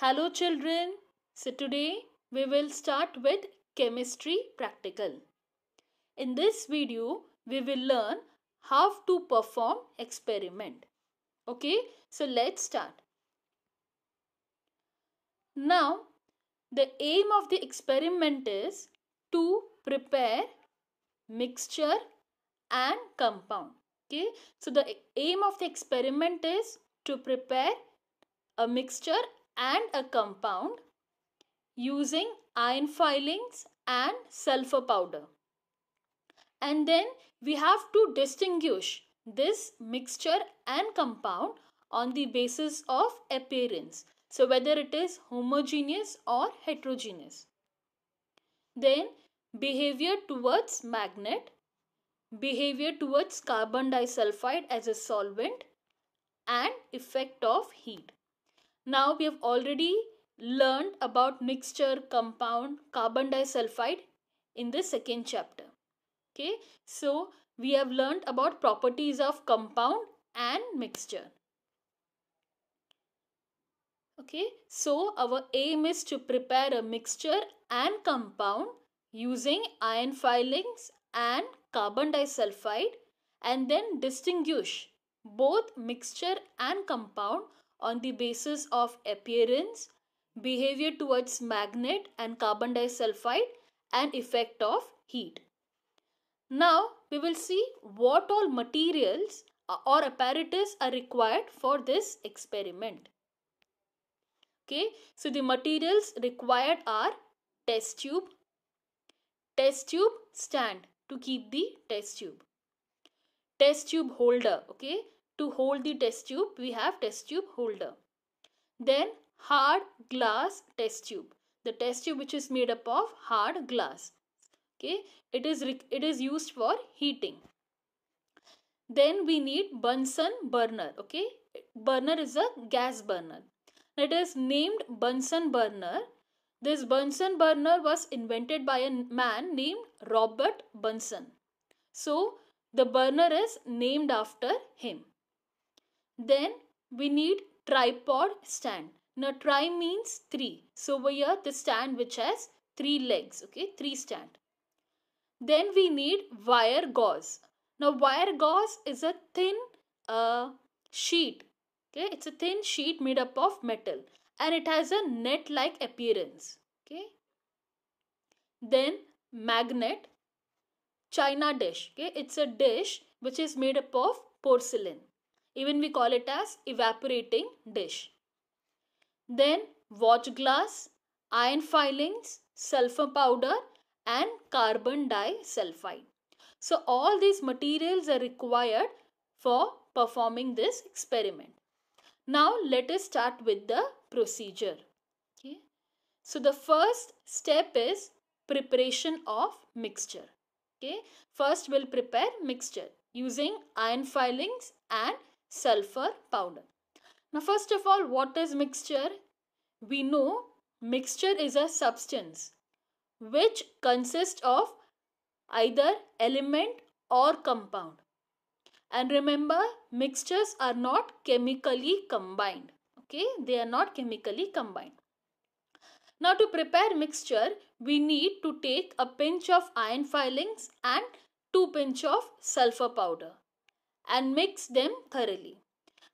Hello children. So today we will start with chemistry practical. In this video we will learn how to perform experiment. Okay, so let's start. Now the aim of the experiment is to prepare mixture and compound. Okay, so the aim of the experiment is to prepare a mixture and a compound using iron filings and sulfur powder. And then we have to distinguish this mixture and compound on the basis of appearance. So whether it is homogeneous or heterogeneous. Then behavior towards magnet, behavior towards carbon disulfide as a solvent and effect of heat. Now we have already learned about mixture, compound, carbon disulfide in the second chapter. Okay, so we have learned about properties of compound and mixture. Okay, so our aim is to prepare a mixture and compound using iron filings and carbon disulfide and then distinguish both mixture and compound on the basis of appearance, behavior towards magnet and carbon disulfide and effect of heat. Now we will see what all materials or apparatus are required for this experiment. Okay, so the materials required are test tube, test tube stand to keep the test tube, test tube holder, okay, to hold the test tube, we have test tube holder. Then hard glass test tube. The test tube which is made up of hard glass. Okay, it is it is used for heating. Then we need Bunsen burner. Okay, burner is a gas burner. It is named Bunsen burner. This Bunsen burner was invented by a man named Robert Bunsen. So the burner is named after him. Then we need tripod stand. Now tri means three. So over here the stand which has three legs. Okay, three stand. Then we need wire gauze. Now wire gauze is a thin uh, sheet. Okay, it's a thin sheet made up of metal and it has a net-like appearance. Okay. Then magnet, china dish. Okay, it's a dish which is made up of porcelain. Even we call it as evaporating dish. Then watch glass, iron filings, sulfur powder and carbon disulfide. So all these materials are required for performing this experiment. Now let us start with the procedure. Okay. So the first step is preparation of mixture. Okay. First we'll prepare mixture using iron filings and sulfur powder. Now first of all what is mixture? We know mixture is a substance which consists of either element or compound. And remember mixtures are not chemically combined. Okay, they are not chemically combined. Now to prepare mixture, we need to take a pinch of iron filings and 2 pinch of sulfur powder and mix them thoroughly.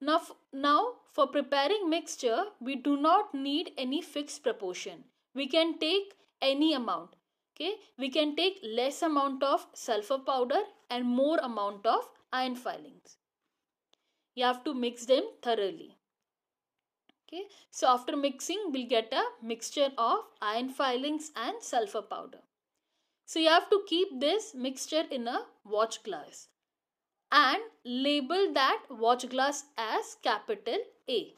Now, now for preparing mixture, we do not need any fixed proportion. We can take any amount. Okay, we can take less amount of sulfur powder and more amount of iron filings. You have to mix them thoroughly. Okay, so after mixing, we'll get a mixture of iron filings and sulfur powder. So you have to keep this mixture in a watch glass and label that watch glass as capital A.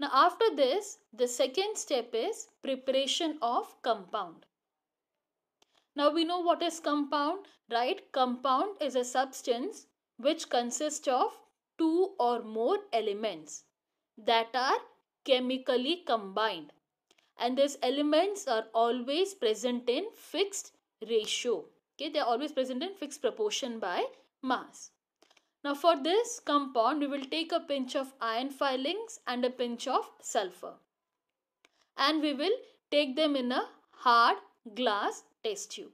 Now after this, the second step is preparation of compound. Now we know what is compound, right? Compound is a substance which consists of two or more elements that are chemically combined and these elements are always present in fixed ratio. Okay, they are always present in fixed proportion by mass. Now for this compound, we will take a pinch of iron filings and a pinch of sulfur. And we will take them in a hard glass test tube.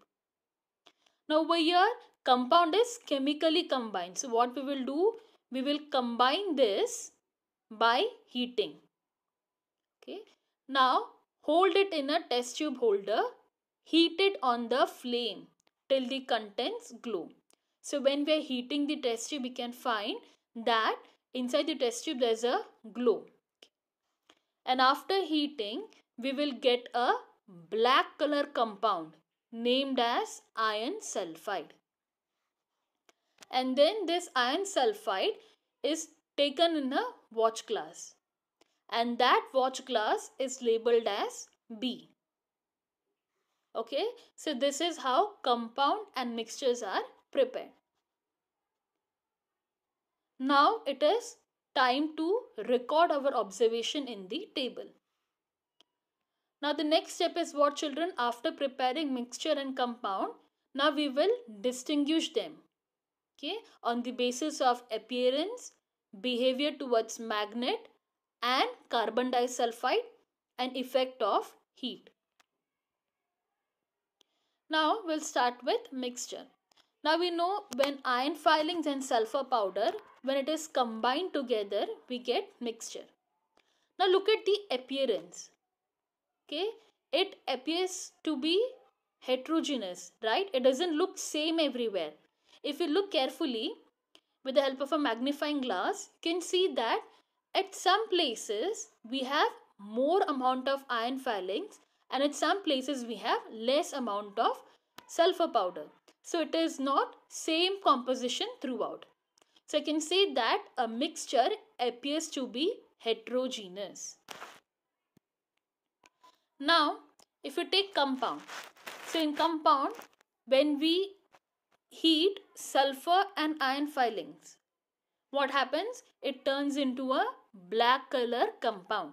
Now over here, compound is chemically combined. So what we will do, we will combine this by heating. Okay. Now hold it in a test tube holder, heat it on the flame till the contents glow. So when we are heating the test tube, we can find that inside the test tube there is a glow. And after heating, we will get a black color compound named as iron sulfide. And then this iron sulfide is taken in a watch glass. And that watch glass is labeled as B okay so this is how compound and mixtures are prepared now it is time to record our observation in the table now the next step is what children after preparing mixture and compound now we will distinguish them okay on the basis of appearance behavior towards magnet and carbon disulfide and effect of heat now we'll start with mixture. Now we know when iron filings and sulfur powder, when it is combined together, we get mixture. Now look at the appearance. Okay, it appears to be heterogeneous, right? It doesn't look same everywhere. If you look carefully with the help of a magnifying glass, you can see that at some places we have more amount of iron filings and at some places we have less amount of sulfur powder. So it is not same composition throughout. So I can say that a mixture appears to be heterogeneous. Now if you take compound. So in compound when we heat sulfur and iron filings what happens? It turns into a black color compound.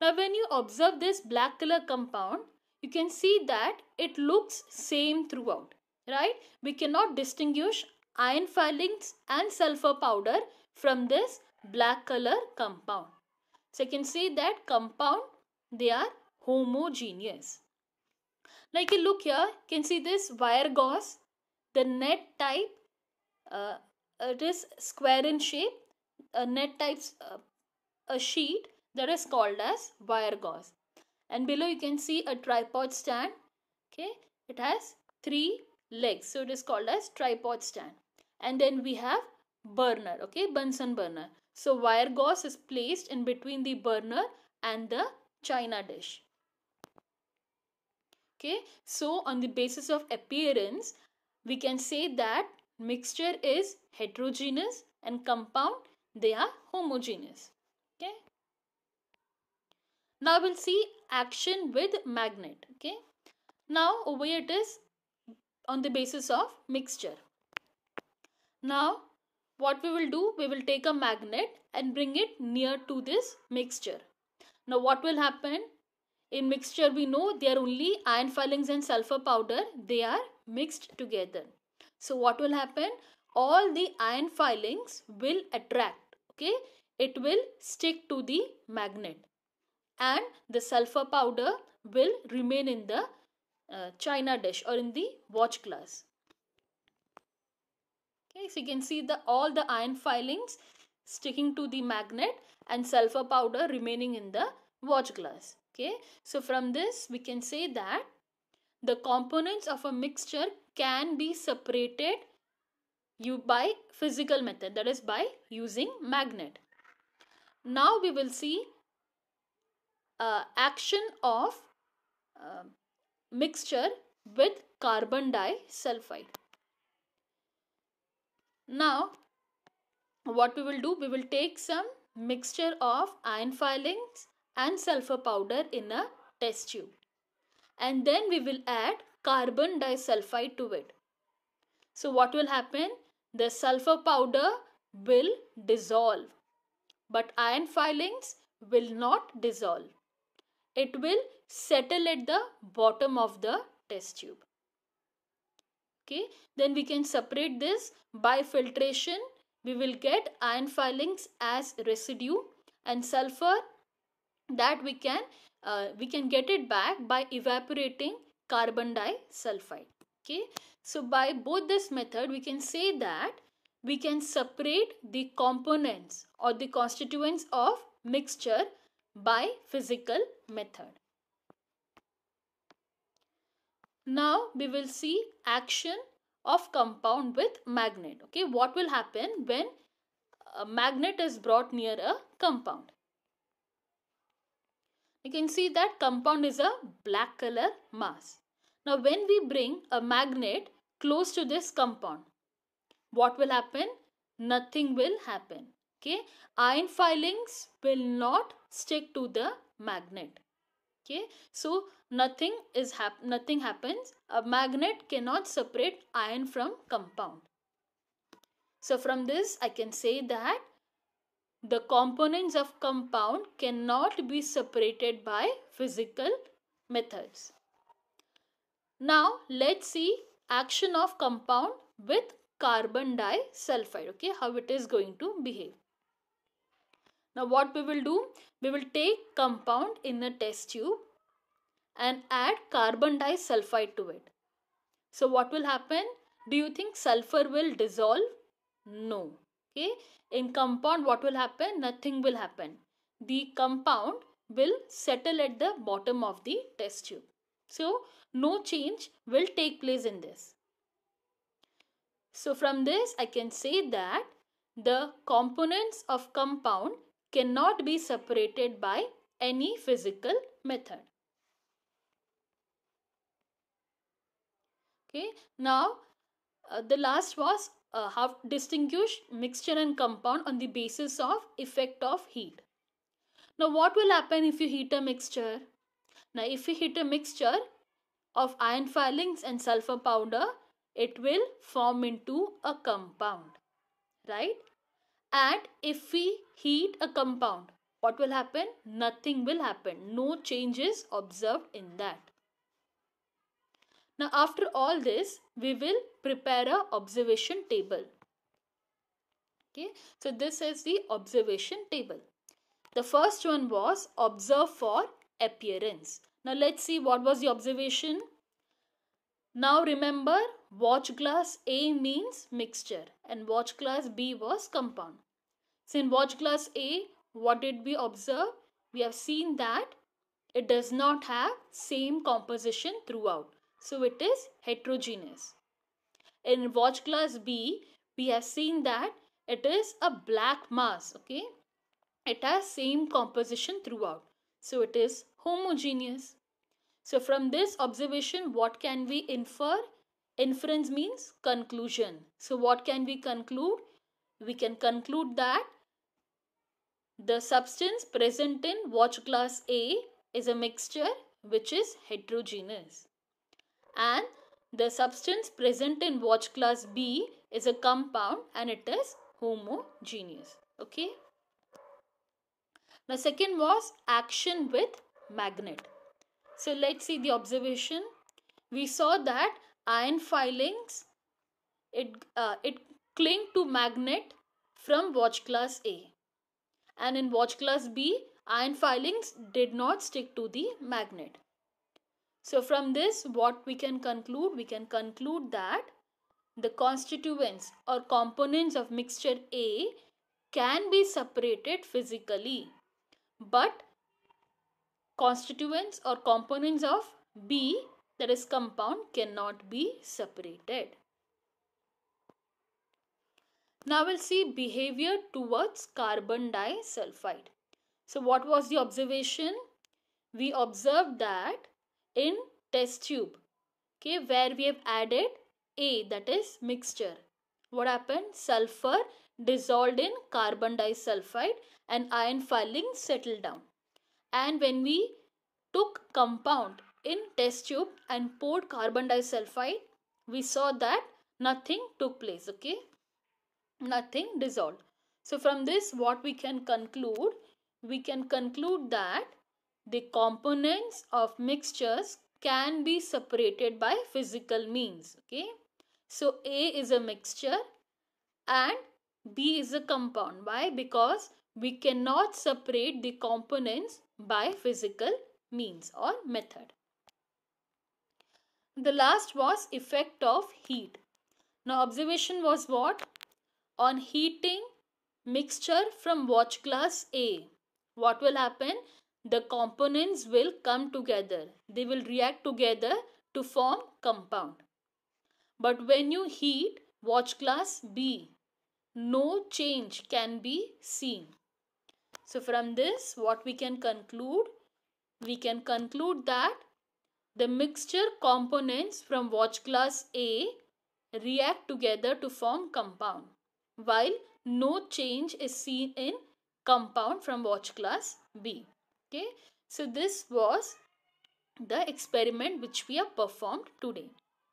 Now when you observe this black color compound, you can see that it looks same throughout, right? We cannot distinguish iron filings and sulfur powder from this black color compound. So you can see that compound, they are homogeneous. Now, you can look here, you can see this wire gauze, the net type, uh, it is square in shape, a net type, uh, a sheet that is called as wire gauze and below you can see a tripod stand okay it has three legs so it is called as tripod stand and then we have burner okay bunsen burner so wire gauze is placed in between the burner and the china dish okay so on the basis of appearance we can say that mixture is heterogeneous and compound they are homogeneous now we'll see action with magnet okay now over here it is on the basis of mixture now what we will do we will take a magnet and bring it near to this mixture now what will happen in mixture we know they are only iron filings and sulfur powder they are mixed together so what will happen all the iron filings will attract okay it will stick to the magnet and the sulfur powder will remain in the uh, china dish or in the watch glass. Okay, so you can see the all the iron filings sticking to the magnet and sulfur powder remaining in the watch glass. Okay, so from this we can say that the components of a mixture can be separated you by physical method that is by using magnet. Now we will see uh, action of uh, mixture with carbon disulfide. Now what we will do, we will take some mixture of iron filings and sulfur powder in a test tube and then we will add carbon disulfide to it. So what will happen? The sulfur powder will dissolve but iron filings will not dissolve it will settle at the bottom of the test tube okay then we can separate this by filtration we will get iron filings as residue and sulfur that we can uh, we can get it back by evaporating carbon disulfide okay so by both this method we can say that we can separate the components or the constituents of mixture by physical method. Now we will see action of compound with magnet. Okay, what will happen when a magnet is brought near a compound? You can see that compound is a black color mass. Now when we bring a magnet close to this compound, what will happen? Nothing will happen. Okay, iron filings will not stick to the magnet okay so nothing is hap nothing happens a magnet cannot separate iron from compound so from this i can say that the components of compound cannot be separated by physical methods now let's see action of compound with carbon disulfide okay how it is going to behave now what we will do? We will take compound in a test tube and add carbon disulfide to it. So what will happen? Do you think sulfur will dissolve? No. Okay. In compound what will happen? Nothing will happen. The compound will settle at the bottom of the test tube. So no change will take place in this. So from this I can say that the components of compound cannot be separated by any physical method. Okay, now uh, the last was uh, how distinguish mixture and compound on the basis of effect of heat. Now what will happen if you heat a mixture? Now if you heat a mixture of iron filings and sulfur powder, it will form into a compound, right? and if we heat a compound what will happen nothing will happen no changes observed in that now after all this we will prepare a observation table okay so this is the observation table the first one was observe for appearance now let's see what was the observation now remember watch glass A means mixture and watch glass B was compound. So in watch glass A, what did we observe? We have seen that it does not have same composition throughout. So it is heterogeneous. In watch glass B, we have seen that it is a black mass, okay? It has same composition throughout. So it is homogeneous. So from this observation, what can we infer? Inference means conclusion. So, what can we conclude? We can conclude that the substance present in watch glass A is a mixture which is heterogeneous. And the substance present in watch glass B is a compound and it is homogeneous. Okay. Now second was action with magnet. So let's see the observation. We saw that iron filings. It, uh, it cling to magnet from watch class A. And in watch class B, iron filings did not stick to the magnet. So from this, what we can conclude? We can conclude that the constituents or components of mixture A can be separated physically, but constituents or components of B that is compound cannot be separated. Now we'll see behavior towards carbon disulfide. So what was the observation? We observed that in test tube, okay, where we have added A that is mixture. What happened? Sulfur dissolved in carbon disulfide and iron filings settled down. And when we took compound in test tube and poured carbon disulfide we saw that nothing took place okay nothing dissolved so from this what we can conclude we can conclude that the components of mixtures can be separated by physical means okay so a is a mixture and b is a compound why because we cannot separate the components by physical means or method the last was effect of heat. Now observation was what? On heating mixture from watch glass A. What will happen? The components will come together. They will react together to form compound. But when you heat watch glass B, no change can be seen. So from this what we can conclude? We can conclude that the mixture components from watch class A react together to form compound, while no change is seen in compound from watch class B. Okay, so this was the experiment which we have performed today.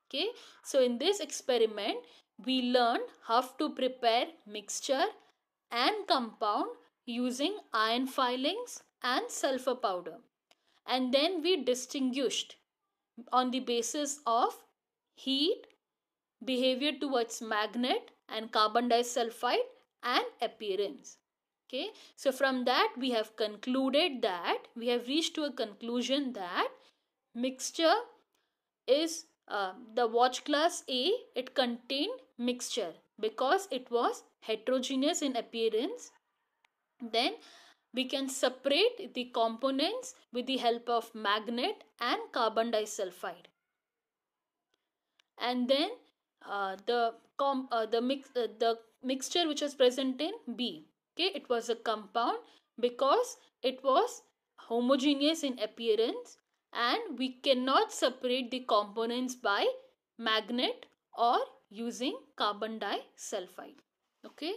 Okay, so in this experiment, we learned how to prepare mixture and compound using iron filings and sulfur powder. And then we distinguished on the basis of heat, behavior towards magnet and carbon disulfide and appearance. Okay, so from that we have concluded that we have reached to a conclusion that mixture is uh, the watch class A, it contained mixture because it was heterogeneous in appearance. Then we can separate the components with the help of magnet and carbon disulfide. And then uh, the com uh, the mix uh, the mixture which was present in B. Okay, it was a compound because it was homogeneous in appearance and we cannot separate the components by magnet or using carbon disulfide. Okay,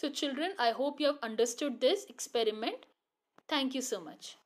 so children, I hope you have understood this experiment. Thank you so much.